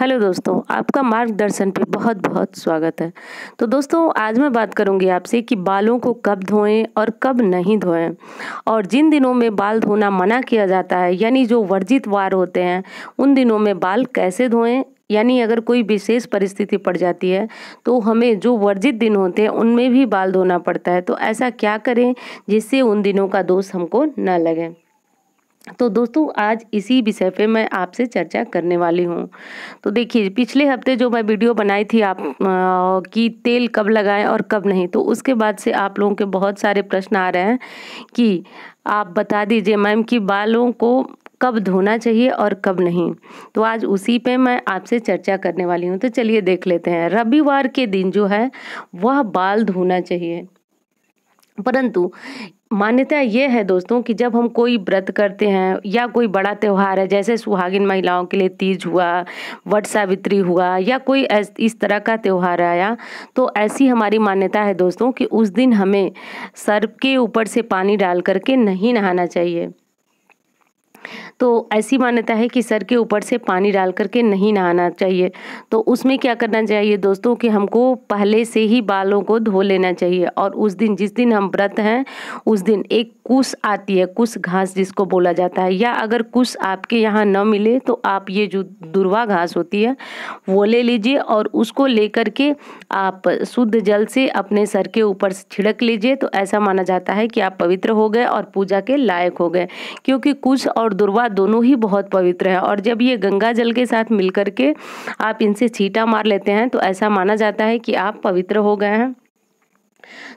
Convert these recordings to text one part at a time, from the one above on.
hello दोस्तों आपका मार्गदर्शन पे बहुत बहुत स्वागत है तो दोस्तों आज मैं बात करूंगी आपसे कि बालों को कब धोएं और कब नहीं धोएं और जिन दिनों में बाल धोना मना किया जाता है यानी जो वर्जित वार होते हैं उन दिनों में बाल कैसे धोएं यानी अगर कोई विशेष परिस्थिति पड़ जाती है तो हमें जो वर्जित दिन होते हैं उनमें भी बाल धोना पड़ता है तो ऐसा क्या करें जिससे उन दिनों का दोष हमको न लगे तो दोस्तों आज इसी विषय पे मैं आपसे चर्चा करने वाली हूँ तो देखिए पिछले हफ्ते जो मैं वीडियो बनाई थी आप कि तेल कब लगाएं और कब नहीं तो उसके बाद से आप लोगों के बहुत सारे प्रश्न आ रहे हैं कि आप बता दीजिए मैम कि बालों को कब धोना चाहिए और कब नहीं तो आज उसी पे मैं आपसे चर्चा करने वाली हूँ तो चलिए देख लेते हैं रविवार के दिन जो है वह बाल धोना चाहिए परंतु मान्यता ये है दोस्तों कि जब हम कोई व्रत करते हैं या कोई बड़ा त्यौहार है जैसे सुहागिन महिलाओं के लिए तीज हुआ वट सावित्री हुआ या कोई इस तरह का त्यौहार आया तो ऐसी हमारी मान्यता है दोस्तों कि उस दिन हमें सर के ऊपर से पानी डाल करके नहीं नहाना चाहिए तो ऐसी मान्यता है कि सर के ऊपर से पानी डाल करके नहीं नहाना चाहिए तो उसमें क्या करना चाहिए दोस्तों कि हमको पहले से ही बालों को धो लेना चाहिए और उस दिन जिस दिन हम व्रत हैं उस दिन एक कुश आती है कुश घास जिसको बोला जाता है या अगर कुश आपके यहाँ न मिले तो आप ये जो दुर्वा घास होती है वो ले लीजिए और उसको लेकर के आप शुद्ध जल से अपने सर के ऊपर छिड़क लीजिए तो ऐसा माना जाता है कि आप पवित्र हो गए और पूजा के लायक हो गए क्योंकि कुश और दुर्वा दोनों ही बहुत पवित्र है और जब ये गंगा जल के साथ मिल के आप इनसे छीटा मार लेते हैं तो ऐसा माना जाता है कि आप पवित्र हो गए हैं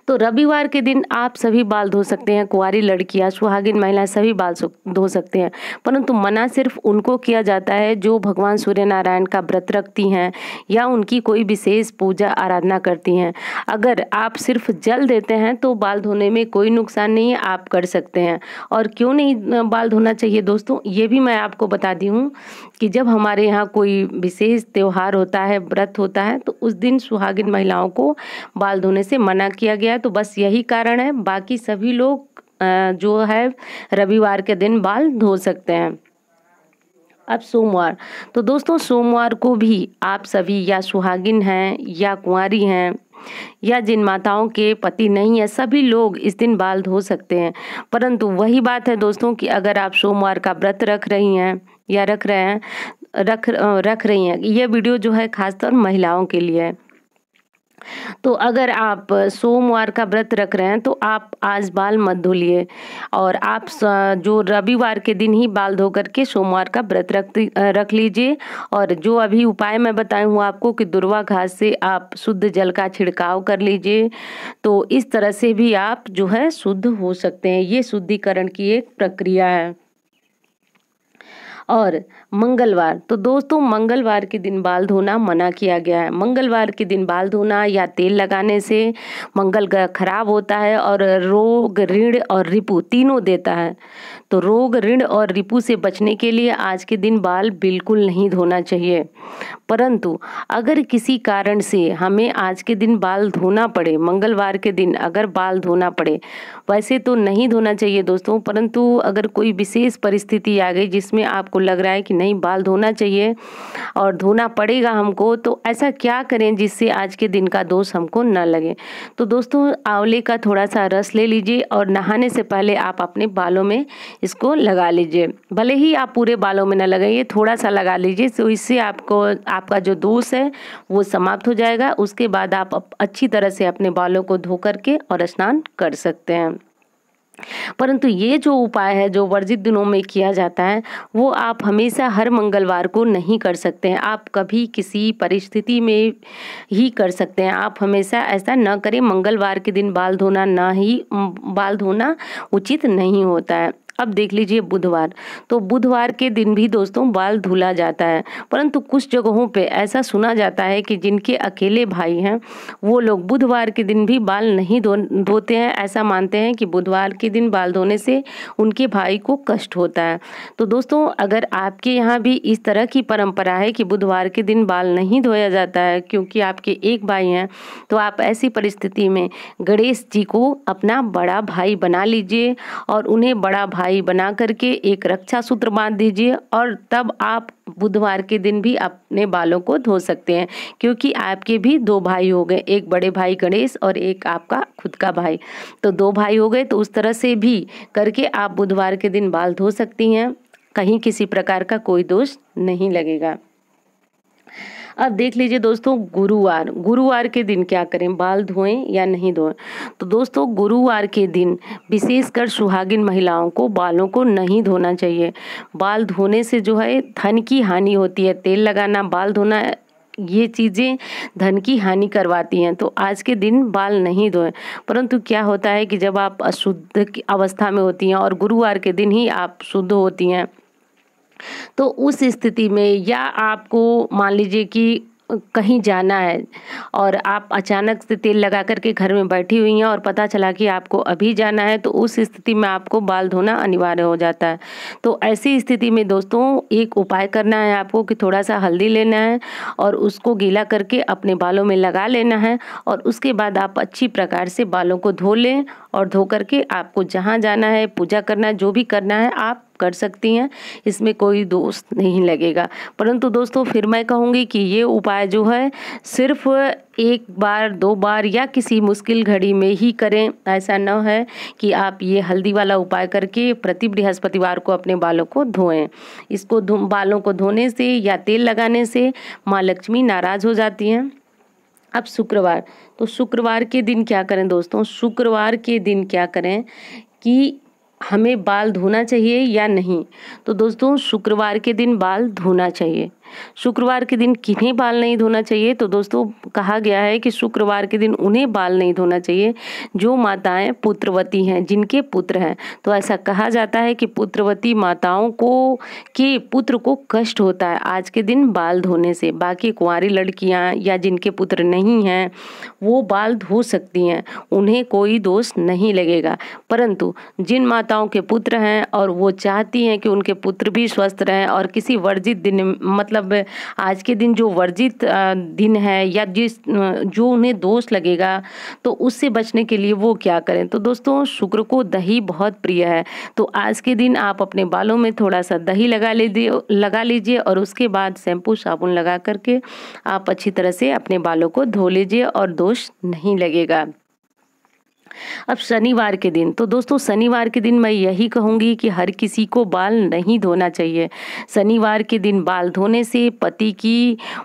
तो रविवार के दिन आप सभी बाल धो सकते हैं कुंवारी लड़कियां सुहागिन महिलाएं सभी बाल धो सकते हैं परंतु मना सिर्फ उनको किया जाता है जो भगवान सूर्य नारायण का व्रत रखती हैं या उनकी कोई विशेष पूजा आराधना करती हैं अगर आप सिर्फ जल देते हैं तो बाल धोने में कोई नुकसान नहीं है आप कर सकते हैं और क्यों नहीं बाल धोना चाहिए दोस्तों ये भी मैं आपको बताती हूँ कि जब हमारे यहाँ कोई विशेष त्यौहार होता है व्रत होता है तो उस दिन सुहागिन महिलाओं को बाल धोने से मना किया गया है तो बस यही कारण है बाकी सभी लोग जो है रविवार के दिन बाल धो सकते हैं अब सोमवार तो दोस्तों सोमवार को भी आप सभी या सुहागिन हैं या कुंवारी हैं या जिन माताओं के पति नहीं है सभी लोग इस दिन बाल धो सकते हैं परंतु वही बात है दोस्तों कि अगर आप सोमवार का व्रत रख रही हैं या रख रहे हैं रख रख रही हैं ये वीडियो जो है खासतौर महिलाओं के लिए है तो अगर आप सोमवार का व्रत रख रहे हैं तो आप आज बाल मत धोलिए और आप जो रविवार के दिन ही बाल धो करके सोमवार का व्रत रख रख लीजिए और जो अभी उपाय मैं बताई हूँ आपको कि दुर्वा घास से आप शुद्ध जल का छिड़काव कर लीजिए तो इस तरह से भी आप जो है शुद्ध हो सकते हैं ये शुद्धिकरण की एक प्रक्रिया है और मंगलवार तो दोस्तों मंगलवार के दिन बाल धोना मना किया गया है मंगलवार के दिन बाल धोना या तेल लगाने से मंगल खराब होता है और रोग ऋण और रिपु तीनों देता है तो रोग ऋण और रिपु से बचने के लिए आज के दिन बाल बिल्कुल नहीं धोना चाहिए परंतु अगर किसी कारण से हमें आज के दिन बाल धोना पड़े मंगलवार के दिन अगर बाल धोना पड़े वैसे तो नहीं धोना चाहिए दोस्तों परंतु अगर कोई विशेष परिस्थिति आ गई जिसमें आपको लग रहा है कि नहीं बाल धोना चाहिए और धोना पड़ेगा हमको तो ऐसा क्या करें जिससे आज के दिन का दोष हमको न लगे तो दोस्तों आंवले का थोड़ा सा रस ले लीजिए और नहाने से पहले आप अपने बालों में इसको लगा लीजिए भले ही आप पूरे बालों में ना लगाइए थोड़ा सा लगा लीजिए तो इससे आपको आपका जो दोष है वो समाप्त हो जाएगा उसके बाद आप अच्छी तरह से अपने बालों को धो करके और स्नान कर सकते हैं परंतु ये जो उपाय है जो वर्जित दिनों में किया जाता है वो आप हमेशा हर मंगलवार को नहीं कर सकते हैं आप कभी किसी परिस्थिति में ही कर सकते हैं आप हमेशा ऐसा ना करें मंगलवार के दिन बाल धोना ना ही बाल धोना उचित नहीं होता है अब देख लीजिए बुधवार तो बुधवार के दिन भी दोस्तों बाल धुला जाता है परंतु कुछ जगहों पे ऐसा सुना जाता है कि जिनके अकेले भाई हैं वो लोग बुधवार के दिन भी बाल नहीं धो धोते हैं ऐसा मानते हैं कि बुधवार के दिन बाल धोने से उनके भाई को कष्ट होता है तो दोस्तों अगर आपके यहाँ भी इस तरह की परंपरा है कि बुधवार के दिन बाल नहीं धोया जाता है क्योंकि आपके एक भाई हैं तो आप ऐसी परिस्थिति में गणेश जी को अपना बड़ा भाई बना लीजिए और उन्हें बड़ा भाई भाई बना करके एक रक्षा सूत्र बांध दीजिए और तब आप बुधवार के दिन भी अपने बालों को धो सकते हैं क्योंकि आपके भी दो भाई हो गए एक बड़े भाई गणेश और एक आपका खुद का भाई तो दो भाई हो गए तो उस तरह से भी करके आप बुधवार के दिन बाल धो सकती हैं कहीं किसी प्रकार का कोई दोष नहीं लगेगा अब देख लीजिए दोस्तों गुरुवार गुरुवार के दिन क्या करें बाल धोएं या नहीं धोएं तो दोस्तों गुरुवार के दिन विशेषकर सुहागिन महिलाओं को बालों को नहीं धोना चाहिए बाल धोने से जो है धन की हानि होती है तेल लगाना बाल धोना ये चीज़ें धन की हानि करवाती हैं तो आज के दिन बाल नहीं धोएं परंतु क्या होता है कि जब आप अशुद्ध की अवस्था में होती हैं और गुरुवार के दिन ही आप शुद्ध होती हैं तो उस स्थिति में या आपको मान लीजिए कि कहीं जाना है और आप अचानक से तेल लगा करके घर में बैठी हुई हैं और पता चला कि आपको अभी जाना है तो उस स्थिति में आपको बाल धोना अनिवार्य हो जाता है तो ऐसी स्थिति में दोस्तों एक उपाय करना है आपको कि थोड़ा सा हल्दी लेना है और उसको गीला करके अपने बालों में लगा लेना है और उसके बाद आप अच्छी प्रकार से बालों को धो लें और धो करके आपको जहाँ जाना है पूजा करना है जो भी करना है आप कर सकती हैं इसमें कोई दोष नहीं लगेगा परंतु दोस्तों फिर मैं कहूँगी कि ये उपाय जो है सिर्फ एक बार दो बार या किसी मुश्किल घड़ी में ही करें ऐसा न है कि आप ये हल्दी वाला उपाय करके प्रति बृहस्पतिवार को अपने बालों को धोएं इसको बालों को धोने से या तेल लगाने से माँ लक्ष्मी नाराज़ हो जाती हैं अब शुक्रवार तो शुक्रवार के दिन क्या करें दोस्तों शुक्रवार के दिन क्या करें कि हमें बाल धोना चाहिए या नहीं तो दोस्तों शुक्रवार के दिन बाल धोना चाहिए शुक्रवार के दिन किन्हें बाल नहीं धोना चाहिए तो दोस्तों कहा गया है कि शुक्रवार के दिन उन्हें बाल नहीं धोना चाहिए जो माताएं पुत्रवती हैं जिनके पुत्र हैं तो ऐसा कहा जाता है कि पुत्रवती माताओं को के पुत्र को कष्ट होता है आज के दिन बाल धोने से बाकी कुंवारी लड़कियां या जिनके पुत्र नहीं हैं वो बाल धो सकती हैं उन्हें कोई दोष नहीं लगेगा परंतु जिन माताओं के पुत्र हैं और वो चाहती हैं कि उनके पुत्र भी स्वस्थ रहें और किसी वर्जित दिन मतलब मतलब आज के दिन जो वर्जित दिन है या जिस जो उन्हें दोष लगेगा तो उससे बचने के लिए वो क्या करें तो दोस्तों शुक्र को दही बहुत प्रिय है तो आज के दिन आप अपने बालों में थोड़ा सा दही लगा लीजिए लगा लीजिए और उसके बाद शैम्पू साबुन लगा करके आप अच्छी तरह से अपने बालों को धो लीजिए और दोष नहीं लगेगा अब शनिवार के दिन तो दोस्तों शनिवार के दिन मैं यही कहूँगी कि हर किसी को बाल नहीं धोना चाहिए शनिवार के दिन बाल धोने से पति की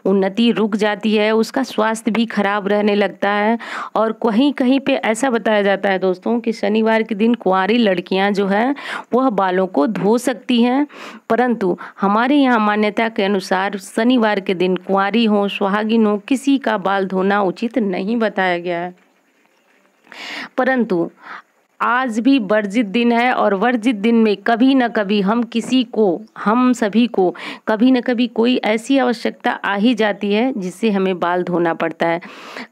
उन्नति रुक जाती है उसका स्वास्थ्य भी खराब रहने लगता है और कहीं कहीं पे ऐसा बताया जाता है दोस्तों कि शनिवार के दिन कुंवारी लड़कियाँ जो है वह बालों को धो सकती हैं परंतु हमारे यहाँ मान्यता के अनुसार शनिवार के दिन कुंवारी हो सुहागिन हो किसी का बाल धोना उचित नहीं बताया गया है परंतु आज भी वर्जित दिन है और वर्जित दिन में कभी ना कभी हम किसी को हम सभी को कभी ना कभी कोई ऐसी आवश्यकता आ ही जाती है जिससे हमें बाल धोना पड़ता है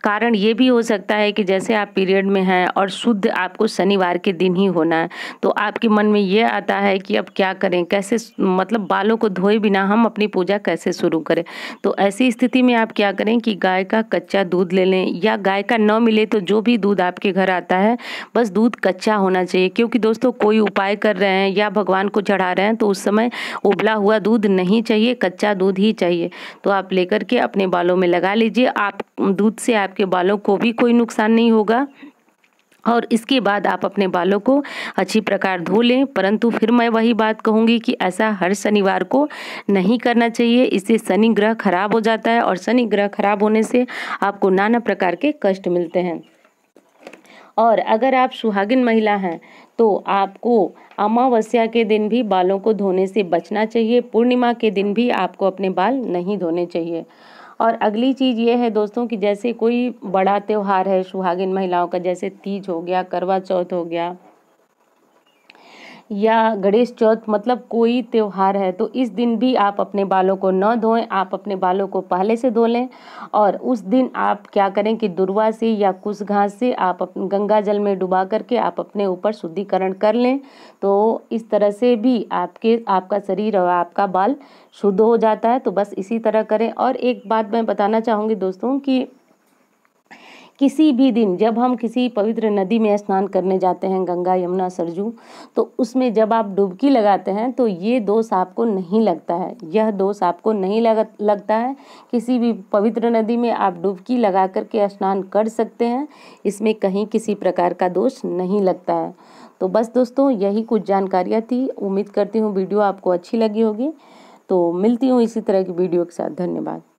कारण ये भी हो सकता है कि जैसे आप पीरियड में हैं और शुद्ध आपको शनिवार के दिन ही होना है तो आपके मन में ये आता है कि अब क्या करें कैसे मतलब बालों को धोए बिना हम अपनी पूजा कैसे शुरू करें तो ऐसी स्थिति में आप क्या करें कि गाय का कच्चा दूध ले लें या गाय का न मिले तो जो भी दूध आपके घर आता है बस दूध सच्चा होना चाहिए क्योंकि दोस्तों कोई उपाय कर रहे हैं या भगवान को चढ़ा रहे हैं तो उस समय उबला हुआ दूध नहीं चाहिए कच्चा दूध ही चाहिए तो आप लेकर के अपने बालों में लगा लीजिए आप दूध से आपके बालों को भी कोई नुकसान नहीं होगा और इसके बाद आप अपने बालों को अच्छी प्रकार धो लें परंतु फिर मैं वही बात कहूँगी कि ऐसा हर शनिवार को नहीं करना चाहिए इससे शनि ग्रह खराब हो जाता है और शनि ग्रह खराब होने से आपको नाना प्रकार के कष्ट मिलते हैं और अगर आप सुहागिन महिला हैं तो आपको अमावस्या के दिन भी बालों को धोने से बचना चाहिए पूर्णिमा के दिन भी आपको अपने बाल नहीं धोने चाहिए और अगली चीज़ ये है दोस्तों कि जैसे कोई बड़ा त्यौहार है सुहागिन महिलाओं का जैसे तीज हो गया करवा चौथ हो गया या गणेश चौथ मतलब कोई त्यौहार है तो इस दिन भी आप अपने बालों को न धोएं आप अपने बालों को पहले से धो लें और उस दिन आप क्या करें कि दुर्वा से या कुछ घास से आप अपने गंगा जल में डुबा करके आप अपने ऊपर शुद्धिकरण कर लें तो इस तरह से भी आपके आपका शरीर और आपका बाल शुद्ध हो जाता है तो बस इसी तरह करें और एक बात मैं बताना चाहूँगी दोस्तों कि किसी भी दिन जब हम किसी पवित्र नदी में स्नान करने जाते हैं गंगा यमुना सरजू तो उसमें जब आप डुबकी लगाते हैं तो ये दोष आपको नहीं लगता है यह दोष आपको नहीं लग लगता है किसी भी पवित्र नदी में आप डुबकी लगा कर के स्नान कर सकते हैं इसमें कहीं किसी प्रकार का दोष नहीं लगता है तो बस दोस्तों यही कुछ जानकारियाँ थी उम्मीद करती हूँ वीडियो आपको अच्छी लगी होगी तो मिलती हूँ इसी तरह की वीडियो के साथ धन्यवाद